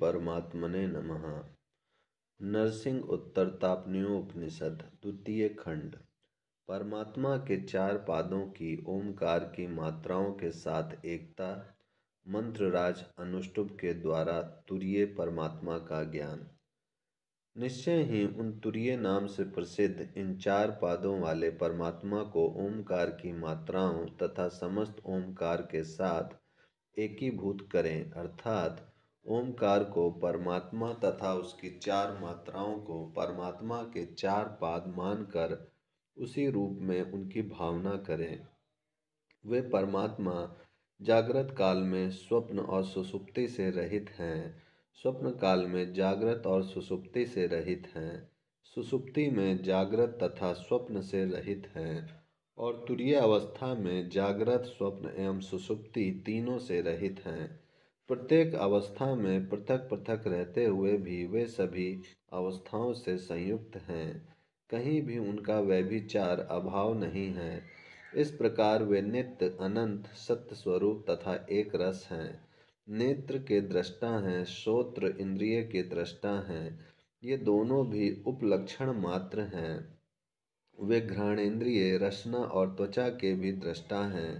परमात्मने नमः नरसिंह उत्तर तापनीयोपनिषद द्वितीय खंड परमात्मा के चार पादों की ओमकार की मात्राओं के साथ एकता मंत्रराज अनुष्टुप के द्वारा तुरीय परमात्मा का ज्ञान निश्चय ही उन तुरीय नाम से प्रसिद्ध इन चार पादों वाले परमात्मा को ओमकार की मात्राओं तथा समस्त ओमकार के साथ एकीभूत करें अर्थात ओंकार को परमात्मा तथा उसकी चार मात्राओं को परमात्मा के चार पाद मानकर उसी रूप में उनकी भावना करें वे परमात्मा जागृत काल में स्वप्न और सुसुप्ति से रहित हैं स्वप्न काल में जागृत और सुसुप्ति से रहित हैं सुसुप्ति में जागृत तथा स्वप्न से रहित हैं और तुरीय अवस्था में जागृत स्वप्न एवं सुसुप्ति तीनों से रहित हैं प्रत्येक अवस्था में पृथक पृथक रहते हुए भी वे सभी अवस्थाओं से संयुक्त हैं कहीं भी उनका व्यभिचार अभाव नहीं है इस प्रकार वे नित्य अनंत सत्य स्वरूप तथा एक रस हैं नेत्र के दृष्टा हैं श्रोत्र इंद्रिय के दृष्टा हैं ये दोनों भी उपलक्षण मात्र हैं वे घ्राणेन्द्रिय रसना और त्वचा के भी दृष्टा हैं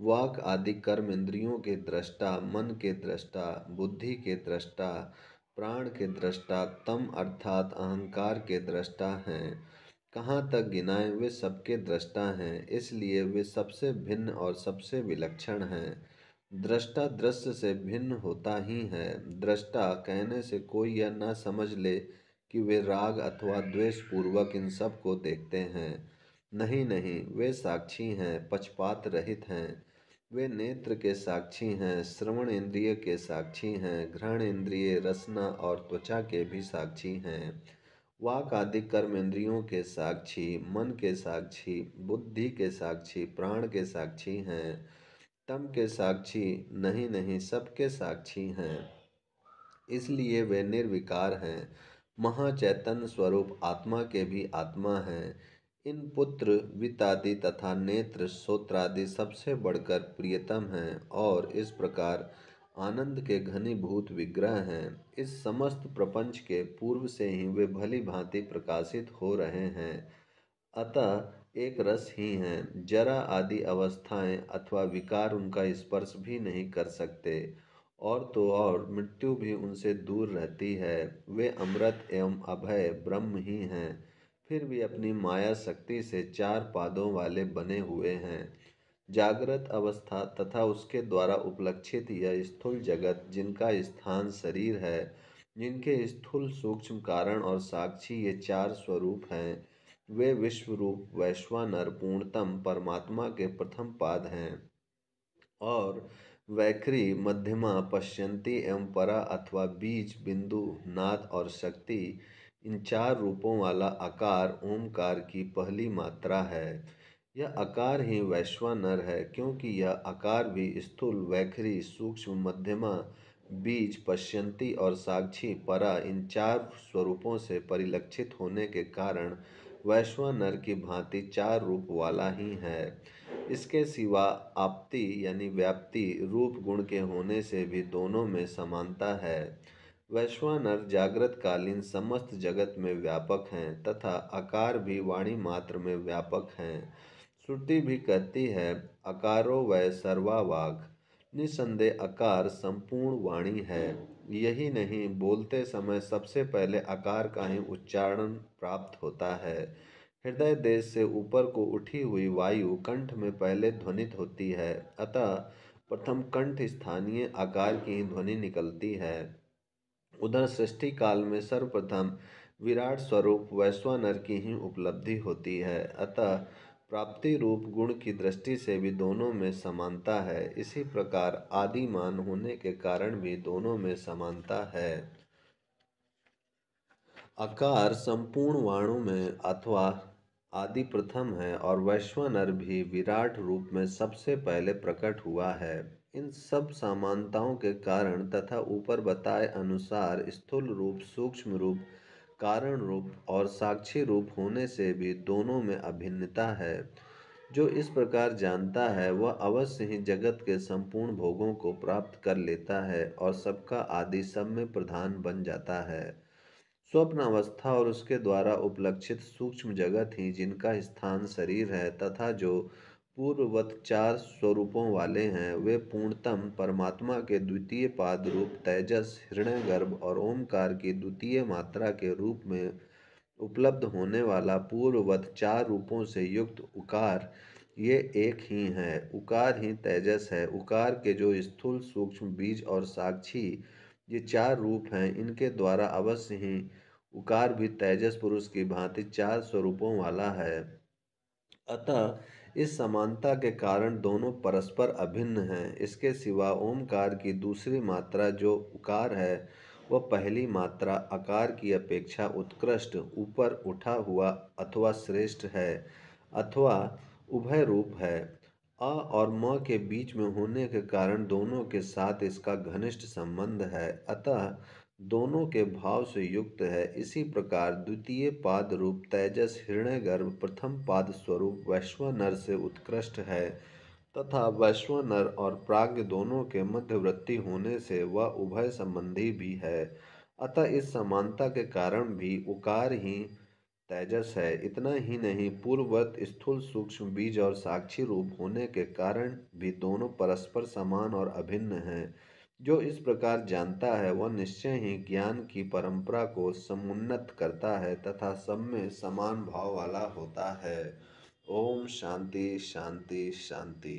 वाक आदि कर्म इंद्रियों के दृष्टा मन के दृष्टा बुद्धि के दृष्टा प्राण के दृष्टा तम अर्थात अहंकार के दृष्टा हैं कहाँ तक गिनाए वे सबके दृष्टा हैं इसलिए वे सबसे भिन्न और सबसे विलक्षण हैं दृष्टा दृश्य से भिन्न होता ही है दृष्टा कहने से कोई यह न समझ ले कि वे राग अथवा द्वेष पूर्वक इन सब को देखते हैं नहीं नहीं वे साक्षी हैं पक्षपात रहित हैं वे नेत्र के साक्षी हैं श्रवण इंद्रिय के साक्षी हैं घृण इंद्रिय रसना और त्वचा के भी साक्षी हैं वाक आदि कर्म इंद्रियों के साक्षी मन के साक्षी बुद्धि के साक्षी प्राण के साक्षी हैं तम के साक्षी नहीं नहीं सबके साक्षी हैं इसलिए वे निर्विकार हैं महाचैतन्य स्वरूप आत्मा के भी आत्मा हैं इन पुत्र वित्तादि तथा नेत्र श्रोत्रादि सबसे बढ़कर प्रियतम हैं और इस प्रकार आनंद के घनीभूत विग्रह हैं इस समस्त प्रपंच के पूर्व से ही वे भली भांति प्रकाशित हो रहे हैं अतः एक रस ही हैं जरा आदि अवस्थाएं अथवा विकार उनका स्पर्श भी नहीं कर सकते और तो और मृत्यु भी उनसे दूर रहती है वे अमृत एवं अभय ब्रह्म ही हैं फिर भी अपनी माया शक्ति से चार पादों वाले बने हुए हैं जागृत अवस्था तथा उसके द्वारा उपलक्षित यह स्थूल जगत जिनका स्थान शरीर है जिनके स्थूल सूक्ष्म कारण और साक्षी ये चार स्वरूप हैं वे विश्व रूप वैश्वानर पूर्णतम परमात्मा के प्रथम पाद हैं और वैखरी मध्यमा पश्यंती एवं परा अथवा बीज बिंदु नाद और शक्ति इन चार रूपों वाला आकार ओमकार की पहली मात्रा है यह आकार ही वैश्वानर है क्योंकि यह आकार भी स्थूल वैखरी सूक्ष्म मध्यमा बीज पश्यंती और साक्षी परा इन चार स्वरूपों से परिलक्षित होने के कारण वैश्वानर की भांति चार रूप वाला ही है इसके सिवा आपति यानी व्याप्ति रूप गुण के होने से भी दोनों में समानता है वैश्वानर जागृत कालीन समस्त जगत में व्यापक हैं तथा आकार भी वाणी मात्र में व्यापक हैं श्रुति भी कहती है अकारो वै सर्वावाक निसंदेह आकार संपूर्ण वाणी है यही नहीं बोलते समय सबसे पहले आकार का ही उच्चारण प्राप्त होता है हृदय देश से ऊपर को उठी हुई वायु कंठ में पहले ध्वनित होती है अतः प्रथम कंठ स्थानीय आकार की ध्वनि निकलती है उधर सृष्टि काल में सर्वप्रथम विराट स्वरूप वैश्वानर की ही उपलब्धि होती है अतः प्राप्ति रूप गुण की दृष्टि से भी दोनों में समानता है इसी प्रकार आदिमान होने के कारण भी दोनों में समानता है आकार संपूर्ण वाणों में अथवा आदि प्रथम है और वैश्वानर भी विराट रूप में सबसे पहले प्रकट हुआ है इन सब समानताओं के कारण तथा ऊपर बताए अनुसार स्थूल रूप सूक्ष्म रूप कारण रूप और साक्षी रूप होने से भी दोनों में अभिन्नता है जो इस प्रकार जानता है वह अवश्य ही जगत के संपूर्ण भोगों को प्राप्त कर लेता है और सबका आदि सब में प्रधान बन जाता है स्वप्न अवस्था और उसके द्वारा उपलक्षित सूक्ष्म जगत ही जिनका स्थान शरीर है तथा जो पूर्ववत चार स्वरूपों वाले हैं वे पूर्णतम परमात्मा के द्वितीय पाद रूप तेजस हृदय गर्भ और ओमकार की द्वितीय मात्रा के रूप में उपलब्ध होने वाला पूर्ववत चार रूपों से युक्त उकार ये एक ही है उकार ही तेजस है उकार के जो स्थूल सूक्ष्म बीज और साक्षी ये चार रूप हैं इनके द्वारा अवश्य ही उकार भी तेजस पुरुष की भांति चार स्वरूपों वाला है अतः इस समानता के कारण दोनों परस्पर अभिन्न हैं इसके सिवा ओमकार की दूसरी मात्रा जो उकार है वह पहली मात्रा आकार की अपेक्षा उत्कृष्ट ऊपर उठा हुआ अथवा श्रेष्ठ है अथवा उभय रूप है अ और म के बीच में होने के कारण दोनों के साथ इसका घनिष्ठ संबंध है अतः दोनों के भाव से युक्त है इसी प्रकार द्वितीय पाद रूप तेजस हृणय गर्भ प्रथम पाद स्वरूप वैश्वानर से उत्कृष्ट है तथा वैश्वानर और प्राग्ञ दोनों के मध्यवृत्ति होने से वह उभय संबंधी भी है अतः इस समानता के कारण भी उकार ही तेजस है इतना ही नहीं पूर्ववत स्थूल सूक्ष्म बीज और साक्षी रूप होने के कारण भी दोनों परस्पर समान और अभिन्न हैं जो इस प्रकार जानता है वह निश्चय ही ज्ञान की परंपरा को समुन्नत करता है तथा सब में समान भाव वाला होता है ओम शांति शांति शांति